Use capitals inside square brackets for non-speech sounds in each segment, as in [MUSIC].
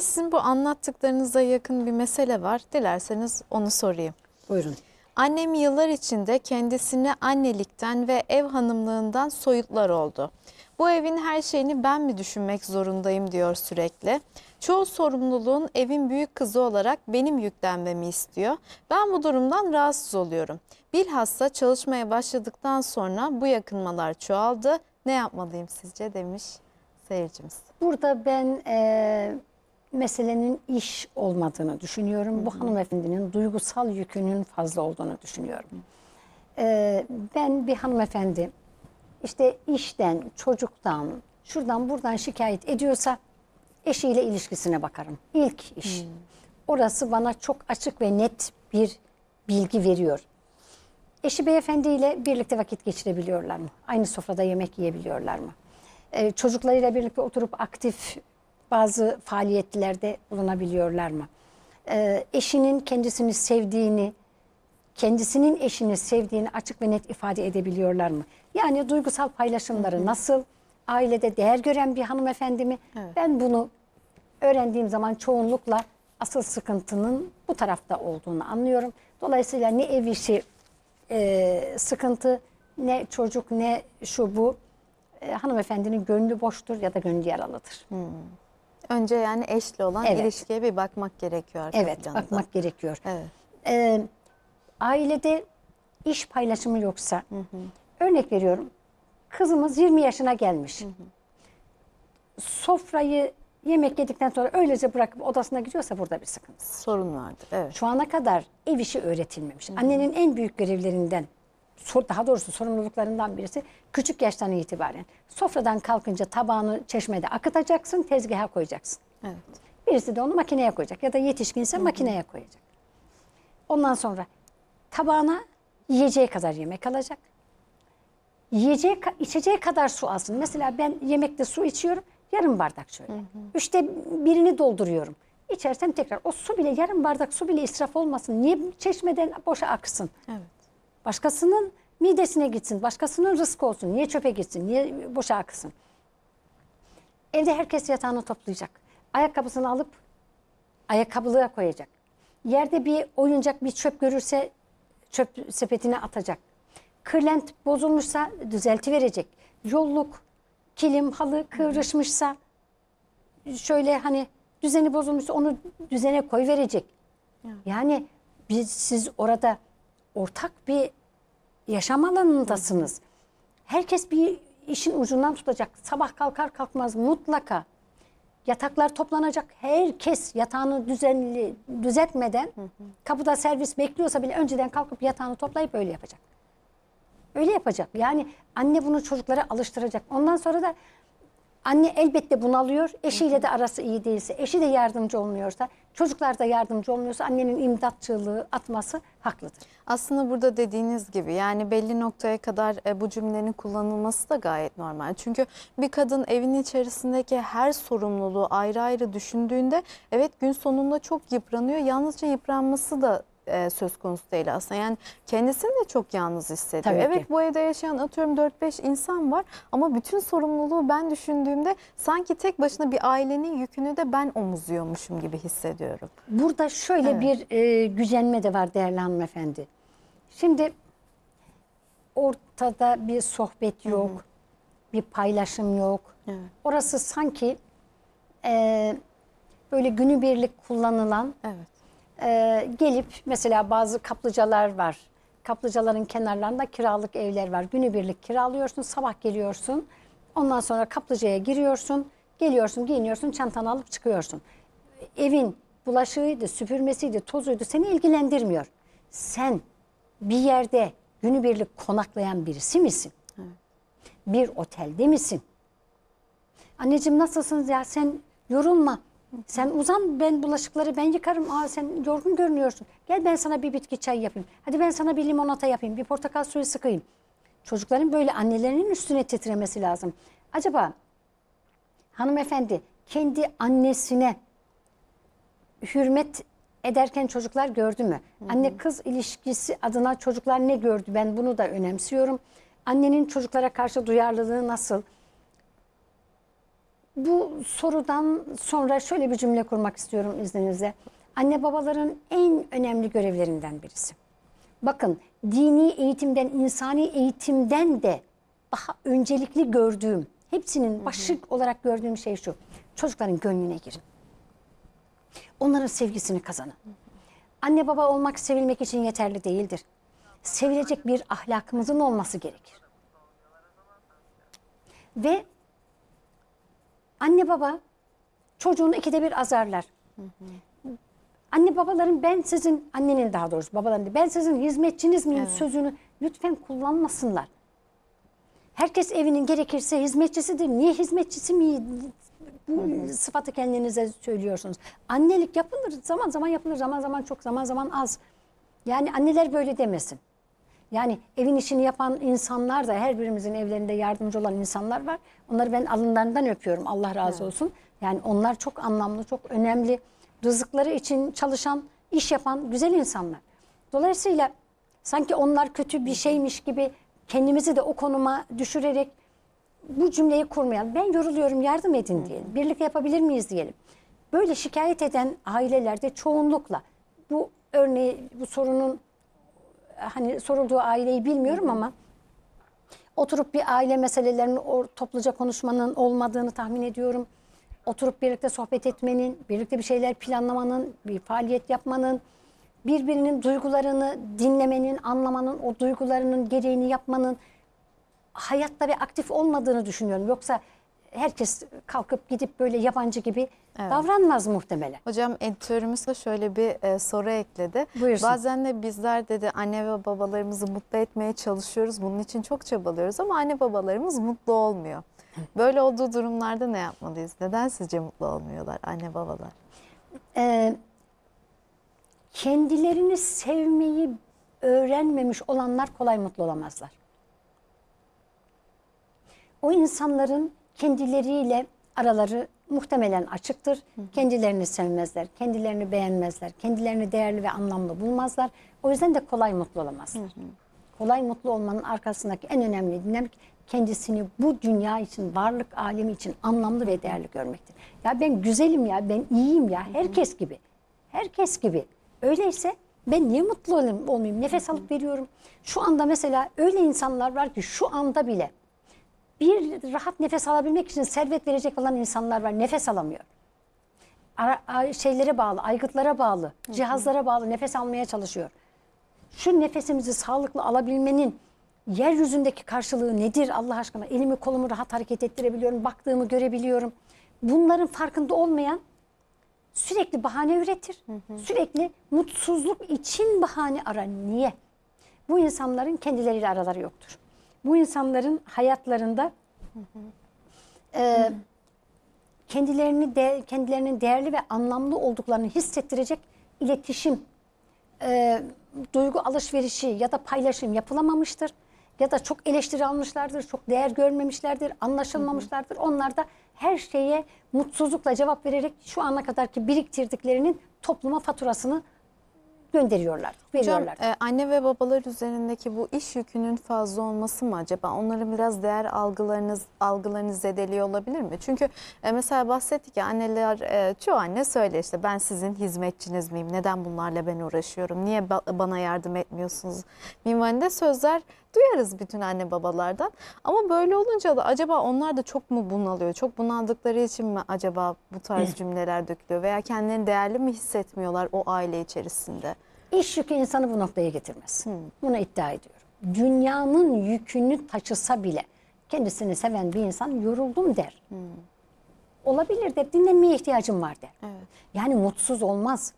Sizin bu anlattıklarınıza yakın bir mesele var. Dilerseniz onu sorayım. Buyurun. Annem yıllar içinde kendisini annelikten ve ev hanımlığından soyutlar oldu. Bu evin her şeyini ben mi düşünmek zorundayım diyor sürekli. Çoğu sorumluluğun evin büyük kızı olarak benim yüklenmemi istiyor. Ben bu durumdan rahatsız oluyorum. Bilhassa çalışmaya başladıktan sonra bu yakınmalar çoğaldı. Ne yapmalıyım sizce demiş seyircimiz. Burada ben... Ee meselenin iş olmadığını düşünüyorum. Bu hanımefendinin duygusal yükünün fazla olduğunu düşünüyorum. Ee, ben bir hanımefendi işte işten, çocuktan, şuradan buradan şikayet ediyorsa eşiyle ilişkisine bakarım. İlk iş. Orası bana çok açık ve net bir bilgi veriyor. Eşi beyefendiyle birlikte vakit geçirebiliyorlar mı? Aynı sofrada yemek yiyebiliyorlar mı? Ee, çocuklarıyla birlikte oturup aktif bazı faaliyetlerde bulunabiliyorlar mı? Ee, eşinin kendisini sevdiğini, kendisinin eşini sevdiğini açık ve net ifade edebiliyorlar mı? Yani duygusal paylaşımları nasıl? Ailede değer gören bir hanımefendi mi? Evet. Ben bunu öğrendiğim zaman çoğunlukla asıl sıkıntının bu tarafta olduğunu anlıyorum. Dolayısıyla ne ev işi e, sıkıntı, ne çocuk, ne şu bu e, hanımefendinin gönlü boştur ya da gönlü yaralıdır. Hmm. Önce yani eşli olan evet. ilişkiye bir bakmak gerekiyor. Evet planda. bakmak gerekiyor. Evet. Ee, ailede iş paylaşımı yoksa hı hı. örnek veriyorum kızımız 20 yaşına gelmiş. Hı hı. Sofrayı yemek yedikten sonra öylece bırakıp odasına gidiyorsa burada bir sıkıntı. Sorun vardır. Evet. Şu ana kadar ev işi öğretilmemiş. Hı hı. Annenin en büyük görevlerinden daha doğrusu sorumluluklarından birisi küçük yaştan itibaren sofradan kalkınca tabağını çeşmede akıtacaksın, tezgaha koyacaksın. Evet. Birisi de onu makineye koyacak ya da yetişkinse makineye koyacak. Ondan sonra tabağına yiyeceği kadar yemek alacak. Yiyeceği, içeceği kadar su alsın. Mesela ben yemekte su içiyorum, yarım bardak şöyle. Hı hı. Üçte birini dolduruyorum. İçersem tekrar o su bile yarım bardak su bile israf olmasın. Niye çeşmeden boşa aksın? Evet. Başkasının midesine gitsin, başkasının rızkı olsun. Niye çöpe gitsin, niye boşa akısın? Evde herkes yatağını toplayacak. Ayakkabısını alıp ayakkabılığa koyacak. Yerde bir oyuncak, bir çöp görürse çöp sepetine atacak. Kırlent bozulmuşsa düzelti verecek. Yolluk, kilim, halı kıvrışmışsa şöyle hani düzeni bozulmuşsa onu düzene koy verecek. Yani biz siz orada ortak bir yaşam alanındasınız. Herkes bir işin ucundan tutacak. Sabah kalkar kalkmaz mutlaka yataklar toplanacak. Herkes yatağını düzenli düzeltmeden kapıda servis bekliyorsa bile önceden kalkıp yatağını toplayıp öyle yapacak. Öyle yapacak. Yani anne bunu çocuklara alıştıracak. Ondan sonra da Anne elbette bunalıyor. Eşiyle de arası iyi değilse, eşi de yardımcı olmuyorsa, çocuklar da yardımcı olmuyorsa annenin imdat çığlığı atması haklıdır. Aslında burada dediğiniz gibi yani belli noktaya kadar e, bu cümlenin kullanılması da gayet normal. Çünkü bir kadın evin içerisindeki her sorumluluğu ayrı ayrı düşündüğünde evet gün sonunda çok yıpranıyor. Yalnızca yıpranması da e, söz konusu değil aslında. Yani kendisini de çok yalnız hissediyor. Tabii evet ki. bu evde yaşayan atıyorum 4-5 insan var ama bütün sorumluluğu ben düşündüğümde sanki tek başına bir ailenin yükünü de ben omuzluyormuşum gibi hissediyorum. Burada şöyle evet. bir e, gücenme de var değerli hanımefendi. Şimdi ortada bir sohbet yok, Hı -hı. bir paylaşım yok. Evet. Orası sanki e, böyle günübirlik kullanılan evet e, gelip mesela bazı kaplıcalar var. Kaplıcaların kenarlarında kiralık evler var. Günübirlik kiralıyorsun, sabah geliyorsun. Ondan sonra kaplıcaya giriyorsun, geliyorsun, giyiniyorsun, çantanı alıp çıkıyorsun. Evin bulaşığıydı, süpürmesiydi, tozuydu seni ilgilendirmiyor. Sen bir yerde günübirlik konaklayan birisi misin? Evet. Bir otelde misin? Anneciğim nasılsınız ya sen yorulma. Sen uzan ben bulaşıkları ben yıkarım. Aa sen yorgun görünüyorsun. Gel ben sana bir bitki çay yapayım. Hadi ben sana bir limonata yapayım. Bir portakal suyu sıkayım. Çocukların böyle annelerinin üstüne titremesi lazım. Acaba hanımefendi kendi annesine hürmet ederken çocuklar gördü mü? Anne kız ilişkisi adına çocuklar ne gördü? Ben bunu da önemsiyorum. Annenin çocuklara karşı duyarlılığı nasıl? Bu sorudan sonra şöyle bir cümle kurmak istiyorum izninizle. Anne babaların en önemli görevlerinden birisi. Bakın dini eğitimden, insani eğitimden de daha öncelikli gördüğüm, hepsinin başlık olarak gördüğüm şey şu. Çocukların gönlüne girin. Onların sevgisini kazanın. Anne baba olmak sevilmek için yeterli değildir. Sevilecek bir ahlakımızın olması gerekir. Ve Anne baba çocuğunu ikide bir azarlar. Anne babaların ben sizin, annenin daha doğrusu babaların ben sizin hizmetçiniz miyim evet. sözünü lütfen kullanmasınlar. Herkes evinin gerekirse hizmetçisidir. Niye hizmetçisi mi? Bu hı sıfatı kendinize söylüyorsunuz. Annelik yapılır, zaman zaman yapılır, zaman zaman çok, zaman zaman az. Yani anneler böyle demesin. Yani evin işini yapan insanlar da her birimizin evlerinde yardımcı olan insanlar var. Onları ben alınlarından öpüyorum Allah razı evet. olsun. Yani onlar çok anlamlı, çok önemli. Rızıkları için çalışan, iş yapan güzel insanlar. Dolayısıyla sanki onlar kötü bir şeymiş gibi kendimizi de o konuma düşürerek bu cümleyi kurmayalım. Ben yoruluyorum yardım edin diyelim. Birlikte yapabilir miyiz diyelim. Böyle şikayet eden ailelerde çoğunlukla bu örneği bu sorunun hani sorulduğu aileyi bilmiyorum ama oturup bir aile meselelerini topluca konuşmanın olmadığını tahmin ediyorum. Oturup birlikte sohbet etmenin, birlikte bir şeyler planlamanın, bir faaliyet yapmanın, birbirinin duygularını dinlemenin, anlamanın, o duygularının gereğini yapmanın hayatta ve aktif olmadığını düşünüyorum. Yoksa herkes kalkıp gidip böyle yabancı gibi Evet. davranmaz muhtemelen. Hocam editörümüz de şöyle bir e, soru ekledi. Buyursun. Bazen de bizler dedi anne ve babalarımızı mutlu etmeye çalışıyoruz. Bunun için çok çabalıyoruz ama anne babalarımız mutlu olmuyor. Böyle olduğu durumlarda ne yapmalıyız? Neden sizce mutlu olmuyorlar anne babalar? Ee, kendilerini sevmeyi öğrenmemiş olanlar kolay mutlu olamazlar. O insanların kendileriyle araları muhtemelen açıktır. Kendilerini sevmezler, kendilerini beğenmezler, kendilerini değerli ve anlamlı bulmazlar. O yüzden de kolay mutlu olamazlar. Kolay mutlu olmanın arkasındaki en önemli dinamik kendisini bu dünya için, varlık alemi için anlamlı ve değerli görmektir. Ya ben güzelim ya, ben iyiyim ya, herkes gibi. Herkes gibi. Öyleyse ben niye mutlu olayım, olmayayım? Nefes alıp veriyorum. Şu anda mesela öyle insanlar var ki şu anda bile bir rahat nefes alabilmek için servet verecek olan insanlar var. Nefes alamıyor. Ara, şeylere bağlı, aygıtlara bağlı, cihazlara bağlı nefes almaya çalışıyor. Şu nefesimizi sağlıklı alabilmenin yeryüzündeki karşılığı nedir Allah aşkına? Elimi kolumu rahat hareket ettirebiliyorum, baktığımı görebiliyorum. Bunların farkında olmayan sürekli bahane üretir. Hı hı. Sürekli mutsuzluk için bahane ara. Niye? Bu insanların kendileriyle araları yoktur bu insanların hayatlarında e, kendilerini de, kendilerinin değerli ve anlamlı olduklarını hissettirecek iletişim, e, duygu alışverişi ya da paylaşım yapılamamıştır. Ya da çok eleştiri almışlardır, çok değer görmemişlerdir, anlaşılmamışlardır. Onlar da her şeye mutsuzlukla cevap vererek şu ana kadarki biriktirdiklerinin topluma faturasını gönderiyorlar. Hocam e, anne ve babalar üzerindeki bu iş yükünün fazla olması mı acaba? Onların biraz değer algılarınız algılarınız zedeliyor olabilir mi? Çünkü e, mesela bahsettik ya anneler e, çoğu anne söyle işte ben sizin hizmetçiniz miyim? Neden bunlarla ben uğraşıyorum? Niye ba bana yardım etmiyorsunuz? Minvalinde sözler duyarız bütün anne babalardan. Ama böyle olunca da acaba onlar da çok mu bunalıyor? Çok bunaldıkları için mi acaba bu tarz [CLEARS THROAT] cümleler dökülüyor? Veya kendilerini değerli mi hissetmiyorlar o aile içerisinde? İş yükü insanı bu noktaya getirmez. Hmm. Buna iddia ediyorum. Dünyanın yükünü taşısa bile kendisini seven bir insan yoruldum der. Hmm. Olabilir de dinlenmeye ihtiyacım var der. Evet. Yani mutsuz olmaz.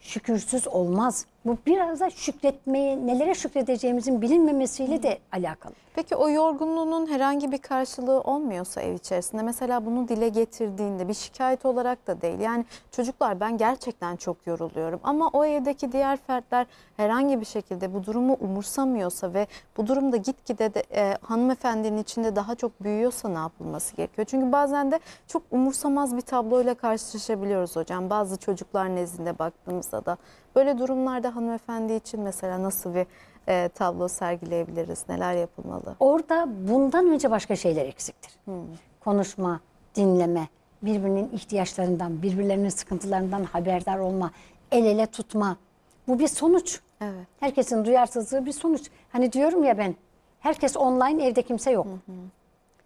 Şükürsüz olmaz. Bu biraz da şükretmeyi nelere şükredeceğimizin bilinmemesiyle de alakalı. Peki o yorgunluğunun herhangi bir karşılığı olmuyorsa ev içerisinde mesela bunu dile getirdiğinde bir şikayet olarak da değil. Yani çocuklar ben gerçekten çok yoruluyorum ama o evdeki diğer fertler herhangi bir şekilde bu durumu umursamıyorsa ve bu durumda gitgide de e, hanımefendinin içinde daha çok büyüyorsa ne yapılması gerekiyor? Çünkü bazen de çok umursamaz bir tabloyla karşılaşabiliyoruz hocam. Bazı çocuklar nezdinde baktığımızda da böyle durumlarda hanımefendi için mesela nasıl bir e, tablo sergileyebiliriz? Neler yapılmalı? Orada bundan önce başka şeyler eksiktir. Hmm. Konuşma, dinleme, birbirinin ihtiyaçlarından, birbirlerinin sıkıntılarından haberdar olma, el ele tutma. Bu bir sonuç. Evet. Herkesin duyarsızlığı bir sonuç. Hani diyorum ya ben, herkes online, evde kimse yok. Hı hı.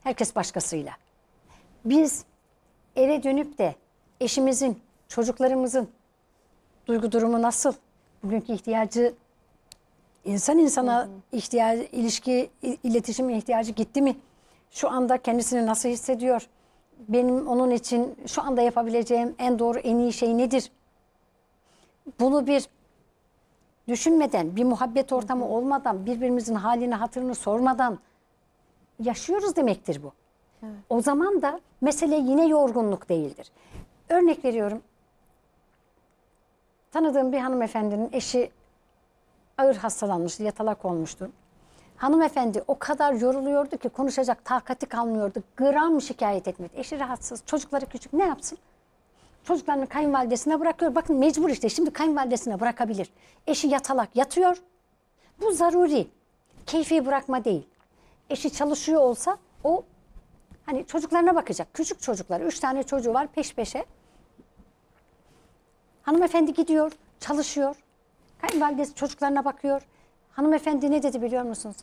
Herkes başkasıyla. Biz eve dönüp de eşimizin, çocuklarımızın duygu durumu nasıl? bugünkü ihtiyacı insan insana ihtiyacı ilişki iletişim ihtiyacı gitti mi? Şu anda kendisini nasıl hissediyor? Benim onun için şu anda yapabileceğim en doğru en iyi şey nedir? Bunu bir düşünmeden, bir muhabbet ortamı olmadan, birbirimizin halini hatırını sormadan yaşıyoruz demektir bu. Evet. O zaman da mesele yine yorgunluk değildir. Örnek veriyorum Tanıdığım bir hanımefendinin eşi ağır hastalanmıştı, yatalak olmuştu. Hanımefendi o kadar yoruluyordu ki konuşacak takati kalmıyordu. Gram şikayet etmedi. Eşi rahatsız, çocukları küçük ne yapsın? Çocuklarını kayınvalidesine bırakıyor. Bakın mecbur işte şimdi kayınvalidesine bırakabilir. Eşi yatalak yatıyor. Bu zaruri. Keyfi bırakma değil. Eşi çalışıyor olsa o hani çocuklarına bakacak. Küçük çocuklar. Üç tane çocuğu var peş peşe. Hanımefendi gidiyor, çalışıyor. Kayınvalidesi çocuklarına bakıyor. Hanımefendi ne dedi biliyor musunuz?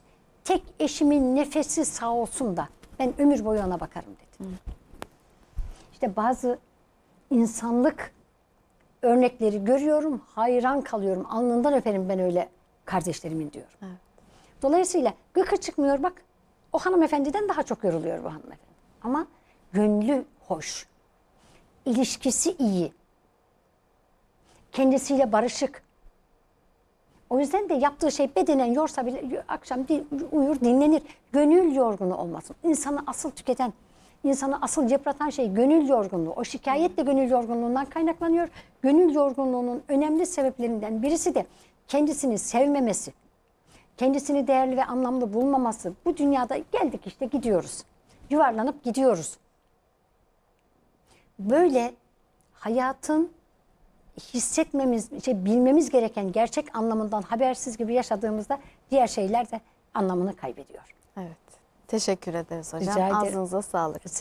Tek eşimin nefesi sağ olsun da ben ömür boyu ona bakarım dedi. İşte bazı insanlık örnekleri görüyorum, hayran kalıyorum. Alnından öperim ben öyle kardeşlerimin diyorum. Evet. Dolayısıyla gıkır çıkmıyor bak. O hanımefendiden daha çok yoruluyor bu hanımefendi. Ama gönlü hoş. ilişkisi iyi. Kendisiyle barışık. O yüzden de yaptığı şey bedenen yorsa bile akşam uyur dinlenir. Gönül yorgunu olmasın. İnsanı asıl tüketen, insanı asıl yıpratan şey gönül yorgunluğu. O şikayet de gönül yorgunluğundan kaynaklanıyor. Gönül yorgunluğunun önemli sebeplerinden birisi de kendisini sevmemesi. Kendisini değerli ve anlamlı bulmaması. Bu dünyada geldik işte gidiyoruz. Yuvarlanıp gidiyoruz. Böyle hayatın hissetmemiz, şey, bilmemiz gereken gerçek anlamından habersiz gibi yaşadığımızda diğer şeyler de anlamını kaybediyor. Evet. Teşekkür ederiz hocam. Rica ederim. Ağzınıza sağlık.